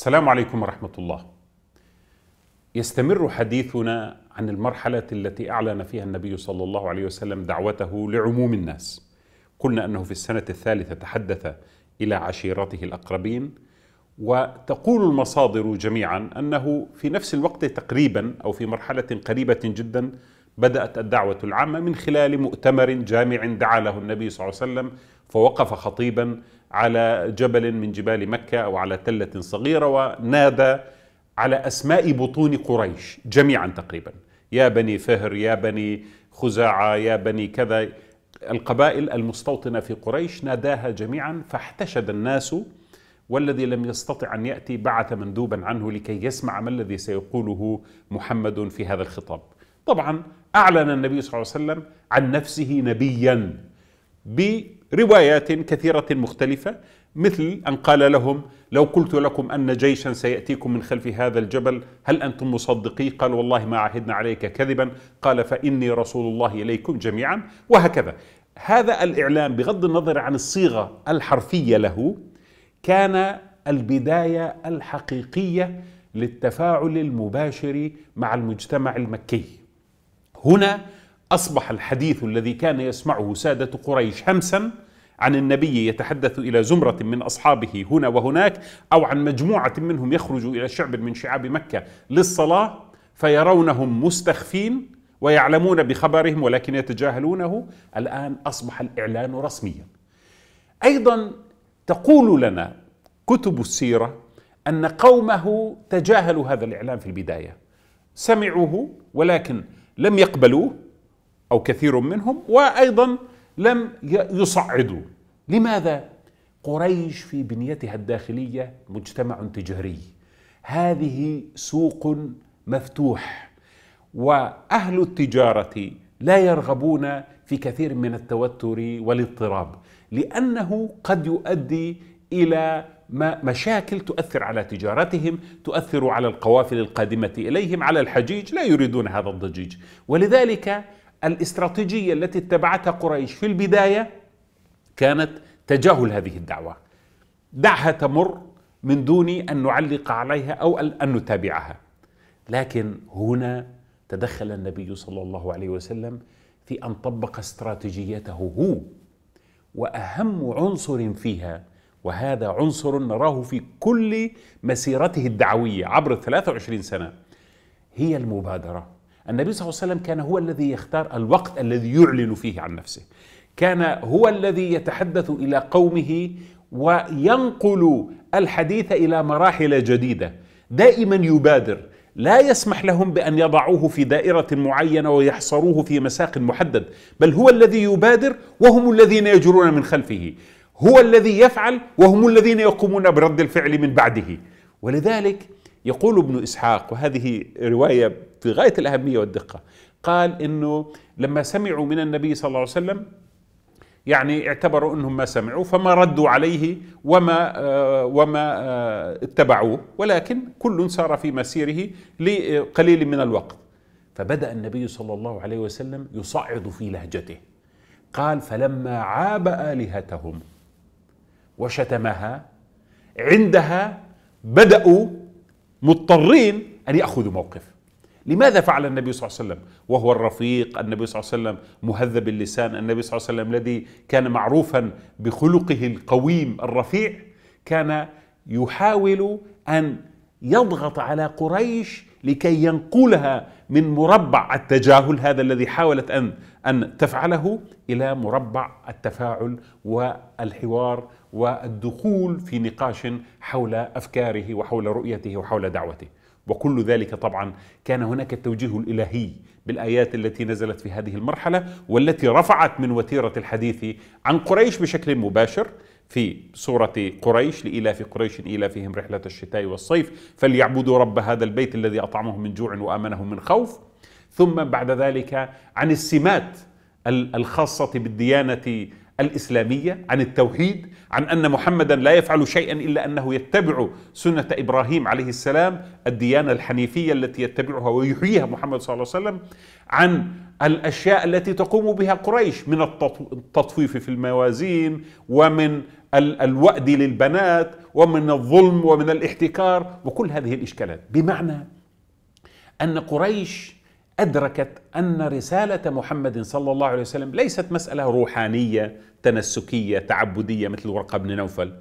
السلام عليكم ورحمة الله. يستمر حديثنا عن المرحلة التي أعلن فيها النبي صلى الله عليه وسلم دعوته لعموم الناس. قلنا أنه في السنة الثالثة تحدث إلى عشيرته الأقربين وتقول المصادر جميعا أنه في نفس الوقت تقريبا أو في مرحلة قريبة جدا بدأت الدعوة العامة من خلال مؤتمر جامع دعا له النبي صلى الله عليه وسلم فوقف خطيبا على جبل من جبال مكة أو على تلة صغيرة ونادى على أسماء بطون قريش جميعا تقريبا يا بني فهر يا بني خزاعة يا بني كذا القبائل المستوطنة في قريش ناداها جميعا فاحتشد الناس والذي لم يستطع أن يأتي بعث مندوبا عنه لكي يسمع ما الذي سيقوله محمد في هذا الخطاب طبعا أعلن النبي صلى الله عليه وسلم عن نفسه نبيا ب روايات كثيرة مختلفة مثل أن قال لهم لو قلت لكم أن جيشا سيأتيكم من خلف هذا الجبل هل أنتم مصدقي قال والله ما عهدنا عليك كذبا قال فإني رسول الله إليكم جميعا وهكذا هذا الإعلام بغض النظر عن الصيغة الحرفية له كان البداية الحقيقية للتفاعل المباشر مع المجتمع المكي هنا أصبح الحديث الذي كان يسمعه سادة قريش همسا عن النبي يتحدث إلى زمرة من أصحابه هنا وهناك أو عن مجموعة منهم يخرج إلى شعب من شعاب مكة للصلاة فيرونهم مستخفين ويعلمون بخبرهم ولكن يتجاهلونه الآن أصبح الإعلان رسميا أيضا تقول لنا كتب السيرة أن قومه تجاهلوا هذا الإعلان في البداية سمعوه ولكن لم يقبلوه أو كثير منهم وأيضا لم يصعدوا لماذا؟ قريش في بنيتها الداخلية مجتمع تجاري هذه سوق مفتوح وأهل التجارة لا يرغبون في كثير من التوتر والاضطراب لأنه قد يؤدي إلى مشاكل تؤثر على تجارتهم تؤثر على القوافل القادمة إليهم على الحجيج لا يريدون هذا الضجيج ولذلك الاستراتيجيه التي اتبعتها قريش في البدايه كانت تجاهل هذه الدعوه دعها تمر من دون ان نعلق عليها او ان نتابعها لكن هنا تدخل النبي صلى الله عليه وسلم في ان طبق استراتيجيته هو واهم عنصر فيها وهذا عنصر نراه في كل مسيرته الدعويه عبر 23 سنه هي المبادره النبي صلى الله عليه وسلم كان هو الذي يختار الوقت الذي يعلن فيه عن نفسه كان هو الذي يتحدث الى قومه وينقل الحديث الى مراحل جديده دائما يبادر لا يسمح لهم بان يضعوه في دائره معينه ويحصروه في مساق محدد بل هو الذي يبادر وهم الذين يجرون من خلفه هو الذي يفعل وهم الذين يقومون برد الفعل من بعده ولذلك يقول ابن إسحاق وهذه رواية في غاية الأهمية والدقة قال إنه لما سمعوا من النبي صلى الله عليه وسلم يعني اعتبروا انهم ما سمعوا فما ردوا عليه وما آه وما آه اتبعوه ولكن كل سار في مسيره لقليل من الوقت فبدا النبي صلى الله عليه وسلم يصعد في لهجته قال فلما عاب الهتهم وشتمها عندها بداوا مضطرين أن يأخذوا موقف لماذا فعل النبي صلى الله عليه وسلم وهو الرفيق النبي صلى الله عليه وسلم مهذب اللسان النبي صلى الله عليه وسلم الذي كان معروفا بخلقه القويم الرفيع كان يحاول أن يضغط على قريش لكي ينقلها من مربع التجاهل هذا الذي حاولت أن أن تفعله إلى مربع التفاعل والحوار والدخول في نقاش حول افكاره وحول رؤيته وحول دعوته وكل ذلك طبعا كان هناك التوجيه الالهي بالايات التي نزلت في هذه المرحله والتي رفعت من وتيره الحديث عن قريش بشكل مباشر في سورة قريش لإلاف قريش إلافهم رحلة الشتاء والصيف فليعبدوا رب هذا البيت الذي أطعمهم من جوع وآمنهم من خوف ثم بعد ذلك عن السمات الخاصة بالديانة الاسلاميه عن التوحيد عن ان محمدا لا يفعل شيئا الا انه يتبع سنه ابراهيم عليه السلام الديانه الحنيفيه التي يتبعها ويحييها محمد صلى الله عليه وسلم عن الاشياء التي تقوم بها قريش من التطفيف في الموازين ومن الوأد للبنات ومن الظلم ومن الاحتكار وكل هذه الاشكالات بمعنى ان قريش ادركت ان رساله محمد صلى الله عليه وسلم ليست مساله روحانيه تنسكيه تعبديه مثل ورقه بن نوفل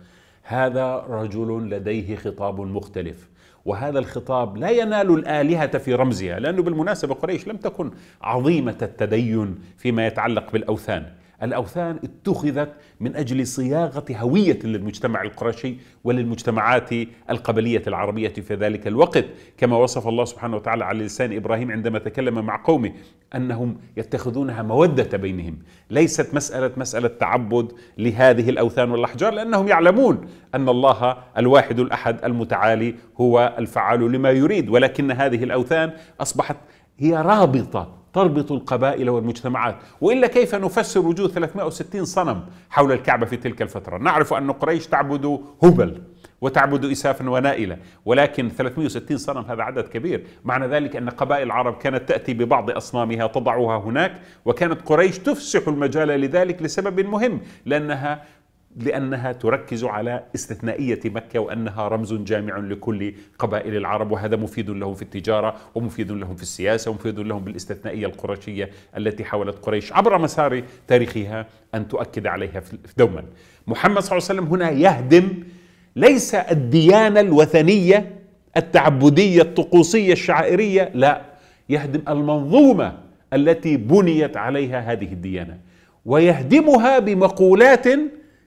هذا رجل لديه خطاب مختلف وهذا الخطاب لا ينال الآلهة في رمزها لأنه بالمناسبة قريش لم تكن عظيمة التدين فيما يتعلق بالأوثان الأوثان اتخذت من أجل صياغة هوية للمجتمع القرشي وللمجتمعات القبلية العربية في ذلك الوقت كما وصف الله سبحانه وتعالى على لسان إبراهيم عندما تكلم مع قومه أنهم يتخذونها مودة بينهم ليست مسألة مسألة تعبد لهذه الأوثان والأحجار لأنهم يعلمون أن الله الواحد الأحد المتعالي هو الفعال لما يريد ولكن هذه الأوثان أصبحت هي رابطة تربط القبائل والمجتمعات وإلا كيف نفسر وجود 360 صنم حول الكعبة في تلك الفترة نعرف أن قريش تعبد هبل وتعبد إسافا ونائلة ولكن 360 صنم هذا عدد كبير معنى ذلك أن قبائل العرب كانت تأتي ببعض أصنامها تضعها هناك وكانت قريش تفسح المجال لذلك لسبب مهم لأنها لأنها تركز على استثنائية مكة وأنها رمز جامع لكل قبائل العرب وهذا مفيد لهم في التجارة ومفيد لهم في السياسة ومفيد لهم بالاستثنائية القرشية التي حاولت قريش عبر مسار تاريخها أن تؤكد عليها دوما محمد صلى الله عليه وسلم هنا يهدم ليس الديانة الوثنية التعبدية الطقوسية الشعائرية لا يهدم المنظومة التي بنيت عليها هذه الديانة ويهدمها بمقولات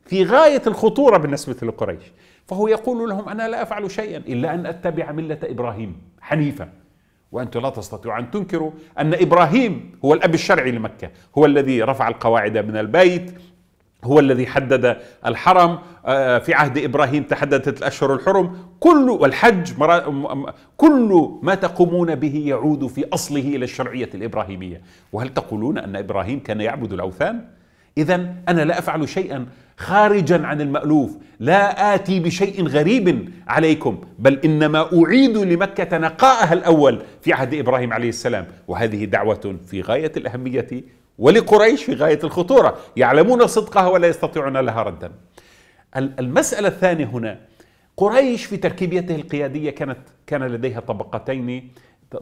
في غاية الخطورة بالنسبة لقريش فهو يقول لهم أنا لا أفعل شيئا إلا أن أتبع ملة إبراهيم حنيفة وأنتم لا تستطيعوا أن تنكروا أن إبراهيم هو الأب الشرعي لمكة هو الذي رفع القواعد من البيت هو الذي حدد الحرم آه، في عهد ابراهيم تحددت الاشهر الحرم كل والحج كل ما تقومون به يعود في اصله الى الشرعيه الابراهيميه وهل تقولون ان ابراهيم كان يعبد الاوثان اذا انا لا افعل شيئا خارجا عن المألوف لا آتي بشيء غريب عليكم بل إنما أعيد لمكة نقاءها الأول في عهد إبراهيم عليه السلام وهذه دعوة في غاية الأهمية ولقريش في غاية الخطورة يعلمون صدقها ولا يستطيعون لها ردا المسألة الثانية هنا قريش في تركيبيته القيادية كانت كان لديها طبقتين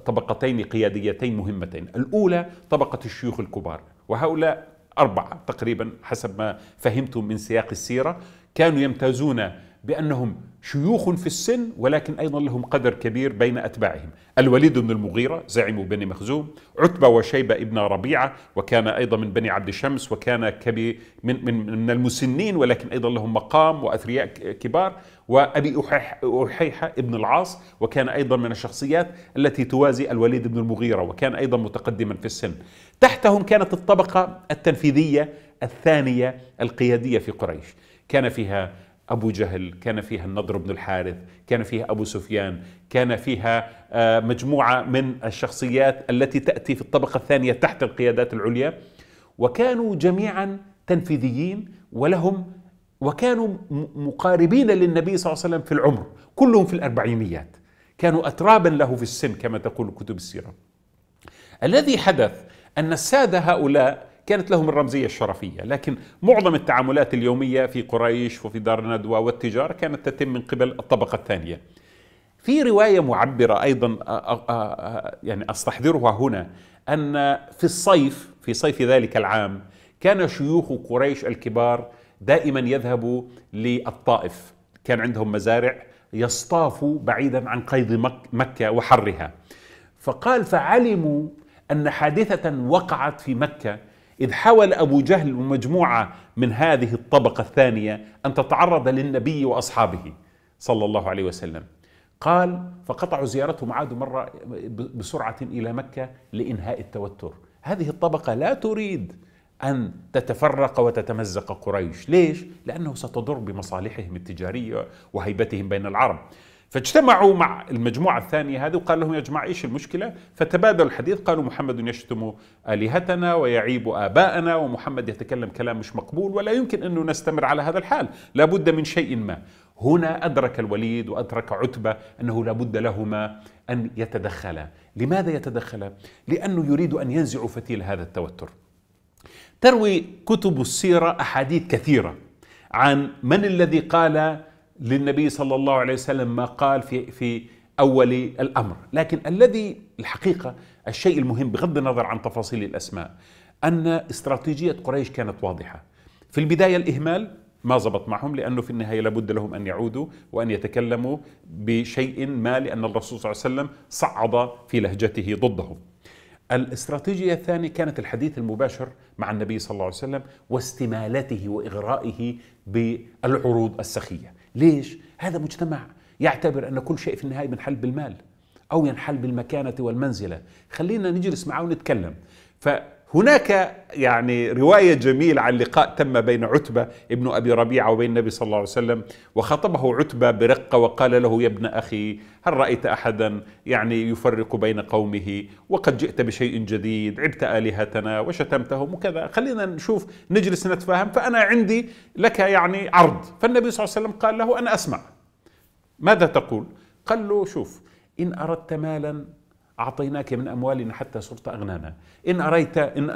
طبقتين قياديتين مهمتين الأولى طبقة الشيوخ الكبار وهؤلاء أربعة تقريبا حسب ما فهمت من سياق السيرة كانوا يمتازون بأنهم شيوخ في السن ولكن أيضا لهم قدر كبير بين أتباعهم الوليد بن المغيرة زعيم بني مخزوم عتبة وشيبة ابن ربيعة وكان أيضا من بني عبد شمس وكان كبي من, من, من المسنين ولكن أيضا لهم مقام وأثرياء كبار وأبي أحيحة ابن العاص وكان أيضا من الشخصيات التي توازي الوليد بن المغيرة وكان أيضا متقدما في السن تحتهم كانت الطبقة التنفيذية الثانية القيادية في قريش كان فيها أبو جهل كان فيها النضر بن الحارث كان فيها أبو سفيان كان فيها آه، مجموعة من الشخصيات التي تأتي في الطبقة الثانية تحت القيادات العليا وكانوا جميعا تنفيذيين ولهم وكانوا مقاربين للنبي صلى الله عليه وسلم في العمر كلهم في الأربعينيات كانوا أترابا له في السن كما تقول كتب السيرة الذي حدث أن السادة هؤلاء كانت لهم الرمزية الشرفية لكن معظم التعاملات اليومية في قريش وفي دار الندوة والتجارة كانت تتم من قبل الطبقة الثانية في رواية معبرة أيضا يعني أستحضرها هنا أن في الصيف في صيف ذلك العام كان شيوخ قريش الكبار دائما يذهبوا للطائف كان عندهم مزارع يصطافوا بعيدا عن قيد مك مكة وحرها فقال فعلموا أن حادثة وقعت في مكة إذ حاول أبو جهل ومجموعة من هذه الطبقة الثانية أن تتعرض للنبي وأصحابه صلى الله عليه وسلم قال فقطعوا زيارتهم عادوا مرة بسرعة إلى مكة لإنهاء التوتر هذه الطبقة لا تريد أن تتفرق وتتمزق قريش ليش؟ لأنه ستضر بمصالحهم التجارية وهيبتهم بين العرب فاجتمعوا مع المجموعة الثانية هذه وقال لهم يا جماعة إيش المشكلة فتبادلوا الحديث قالوا محمد يشتم آلهتنا ويعيب آباءنا ومحمد يتكلم كلام مش مقبول ولا يمكن أنه نستمر على هذا الحال لابد من شيء ما هنا أدرك الوليد وأدرك عتبة أنه لابد لهما أن يتدخلا لماذا يتدخلا؟ لأنه يريد أن ينزع فتيل هذا التوتر تروي كتب السيرة أحاديث كثيرة عن من الذي قال للنبي صلى الله عليه وسلم ما قال في في اول الامر، لكن الذي الحقيقه الشيء المهم بغض النظر عن تفاصيل الاسماء ان استراتيجيه قريش كانت واضحه. في البدايه الاهمال ما زبط معهم لانه في النهايه لابد لهم ان يعودوا وان يتكلموا بشيء ما لان الرسول صلى الله عليه وسلم صعد في لهجته ضدهم. الاستراتيجية الثانية كانت الحديث المباشر مع النبي صلى الله عليه وسلم واستمالته وإغرائه بالعروض السخية ليش؟ هذا مجتمع يعتبر أن كل شيء في النهاية بنحل بالمال أو ينحل بالمكانة والمنزلة خلينا نجلس معه ونتكلم ف هناك يعني رواية جميلة عن لقاء تم بين عتبة ابن أبي ربيعة وبين النبي صلى الله عليه وسلم وخطبه عتبة برقة وقال له يا ابن أخي هل رأيت أحدا يعني يفرق بين قومه وقد جئت بشيء جديد عبت آلهتنا وشتمتهم وكذا خلينا نشوف نجلس نتفاهم فأنا عندي لك يعني عرض فالنبي صلى الله عليه وسلم قال له أنا أسمع ماذا تقول قال له شوف إن أردت مالا أعطيناك من أموالنا حتى صرت أغنانا إن أريت إن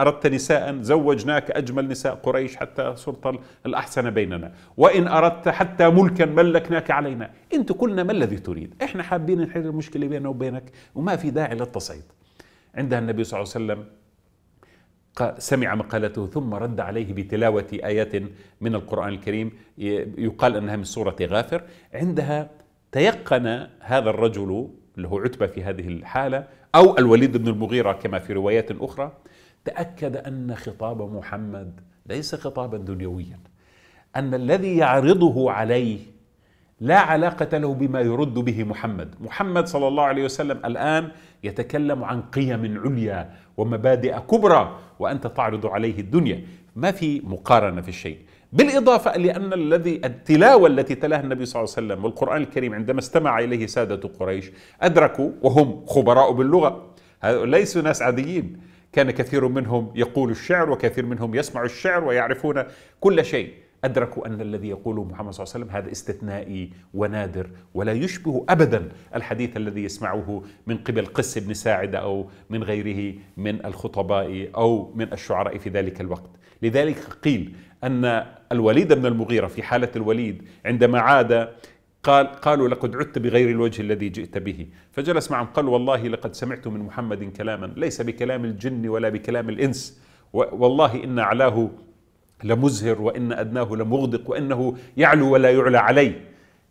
أردت نساء زوجناك أجمل نساء قريش حتى صرت الأحسن بيننا وإن أردت حتى ملكا ملكناك علينا أنت قلنا ما الذي تريد إحنا حابين نحل المشكلة بيننا وبينك وما في داعي للتصعيد عندها النبي صلى الله عليه وسلم سمع مقالته ثم رد عليه بتلاوة آيات من القرآن الكريم يقال أنها من سورة غافر عندها تيقن هذا الرجل اللي هو عتبة في هذه الحالة أو الوليد بن المغيرة كما في روايات أخرى تأكد أن خطاب محمد ليس خطابا دنيويا أن الذي يعرضه عليه لا علاقة له بما يرد به محمد محمد صلى الله عليه وسلم الآن يتكلم عن قيم عليا ومبادئ كبرى وأنت تعرض عليه الدنيا ما في مقارنة في الشيء بالإضافة لأن الذي التلاوة التي تلاها النبي صلى الله عليه وسلم والقرآن الكريم عندما استمع إليه سادة قريش أدركوا وهم خبراء باللغة ليسوا ناس عاديين كان كثير منهم يقول الشعر وكثير منهم يسمع الشعر ويعرفون كل شيء أدركوا أن الذي يقوله محمد صلى الله عليه وسلم هذا استثنائي ونادر ولا يشبه أبدا الحديث الذي يسمعه من قبل قس بن ساعدة أو من غيره من الخطباء أو من الشعراء في ذلك الوقت لذلك قيل أن الوليد بن المغيرة في حالة الوليد عندما عاد قال قالوا لقد عدت بغير الوجه الذي جئت به فجلس معهم قال والله لقد سمعت من محمد كلاما ليس بكلام الجن ولا بكلام الإنس والله إن علاه لمزهر وإن أدناه لمغدق وإنه يعلو ولا يعلى علي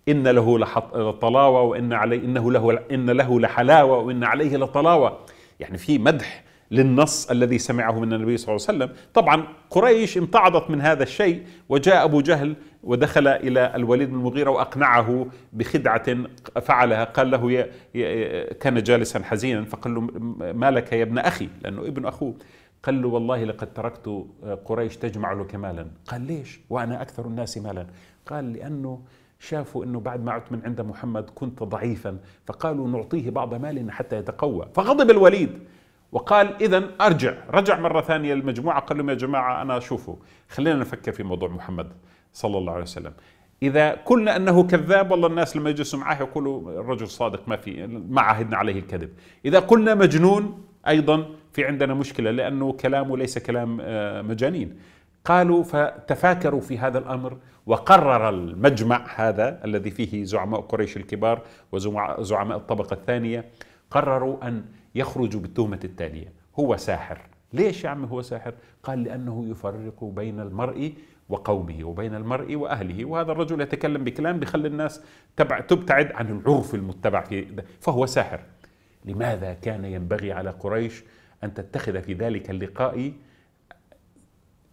إن له لطلاوة وإن علي إنه له إن له لحلاوة وإن عليه لطلاوة يعني في مدح للنص الذي سمعه من النبي صلى الله عليه وسلم طبعا قريش امتعضت من هذا الشيء وجاء أبو جهل ودخل إلى الوليد بن المغيرة وأقنعه بخدعة فعلها قال له يا كان جالسا حزينا فقال له ما لك يا ابن أخي لأنه ابن أخوه قال له والله لقد تركت قريش تجمع لك مالا قال ليش وأنا أكثر الناس مالا قال لأنه شافوا انه بعد ما عدت من عند محمد كنت ضعيفا فقالوا نعطيه بعض مالنا حتى يتقوى فغضب الوليد وقال اذا ارجع رجع مره ثانيه للمجموعه قال لهم يا جماعه انا اشوفه خلينا نفكر في موضوع محمد صلى الله عليه وسلم اذا قلنا انه كذاب والله الناس لما يجلسوا معاه يقولوا الرجل صادق ما في ما عهدنا عليه الكذب اذا قلنا مجنون ايضا في عندنا مشكله لانه كلامه ليس كلام آه، مجانين قالوا فتفاكروا في هذا الامر وقرر المجمع هذا الذي فيه زعماء قريش الكبار وزعماء الطبقه الثانيه قرروا أن يخرجوا بالتهمة التالية هو ساحر ليش يا عم هو ساحر؟ قال لأنه يفرق بين المرء وقومه وبين المرء وأهله وهذا الرجل يتكلم بكلام بخلي الناس تبع تبتعد عن العرف المتبع في فهو ساحر لماذا كان ينبغي على قريش أن تتخذ في ذلك اللقاء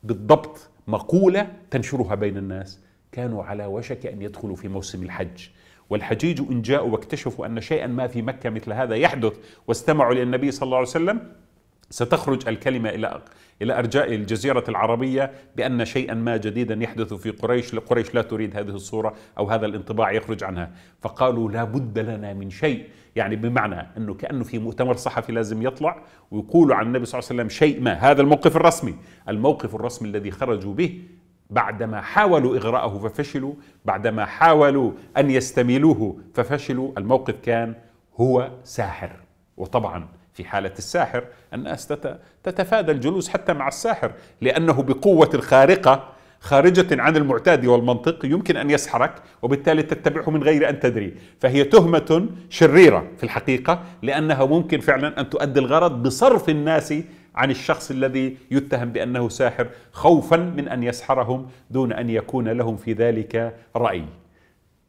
بالضبط مقولة تنشرها بين الناس كانوا على وشك أن يدخلوا في موسم الحج والحجيج إن جاءوا واكتشفوا أن شيئا ما في مكة مثل هذا يحدث واستمعوا للنبي صلى الله عليه وسلم ستخرج الكلمة إلى إلى أرجاء الجزيرة العربية بأن شيئا ما جديدا يحدث في قريش قريش لا تريد هذه الصورة أو هذا الانطباع يخرج عنها فقالوا لا بد لنا من شيء يعني بمعنى أنه كأنه في مؤتمر صحفي لازم يطلع ويقولوا عن النبي صلى الله عليه وسلم شيء ما هذا الموقف الرسمي الموقف الرسمي الذي خرجوا به بعدما حاولوا إغراءه ففشلوا بعدما حاولوا أن يستميلوه ففشلوا الموقف كان هو ساحر وطبعا في حالة الساحر الناس تتفادى الجلوس حتى مع الساحر لأنه بقوة خارقة خارجة عن المعتاد والمنطق يمكن أن يسحرك وبالتالي تتبعه من غير أن تدري فهي تهمة شريرة في الحقيقة لأنها ممكن فعلا أن تؤدي الغرض بصرف الناس عن الشخص الذي يتهم بأنه ساحر خوفا من أن يسحرهم دون أن يكون لهم في ذلك رأي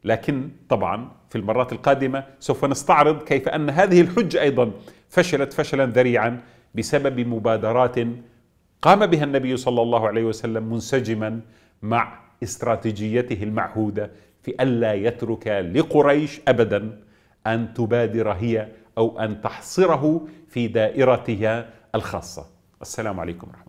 لكن طبعا في المرات القادمة سوف نستعرض كيف أن هذه الحجة أيضا فشلت فشلا ذريعا بسبب مبادرات قام بها النبي صلى الله عليه وسلم منسجما مع استراتيجيته المعهودة في ألا يترك لقريش أبدا أن تبادر هي أو أن تحصره في دائرتها الخاصة السلام عليكم ورحمة